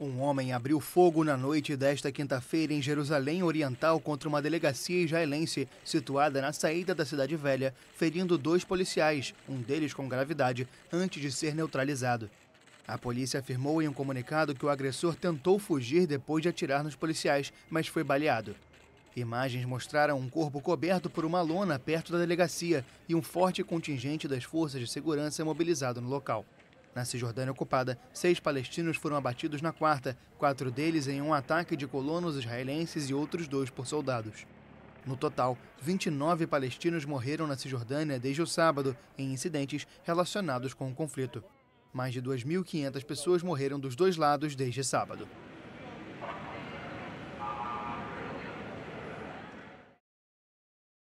Um homem abriu fogo na noite desta quinta-feira em Jerusalém Oriental contra uma delegacia israelense situada na saída da Cidade Velha, ferindo dois policiais, um deles com gravidade, antes de ser neutralizado. A polícia afirmou em um comunicado que o agressor tentou fugir depois de atirar nos policiais, mas foi baleado. Imagens mostraram um corpo coberto por uma lona perto da delegacia e um forte contingente das forças de segurança mobilizado no local. Na Cisjordânia ocupada, seis palestinos foram abatidos na quarta, quatro deles em um ataque de colonos israelenses e outros dois por soldados. No total, 29 palestinos morreram na Cisjordânia desde o sábado em incidentes relacionados com o conflito. Mais de 2.500 pessoas morreram dos dois lados desde sábado.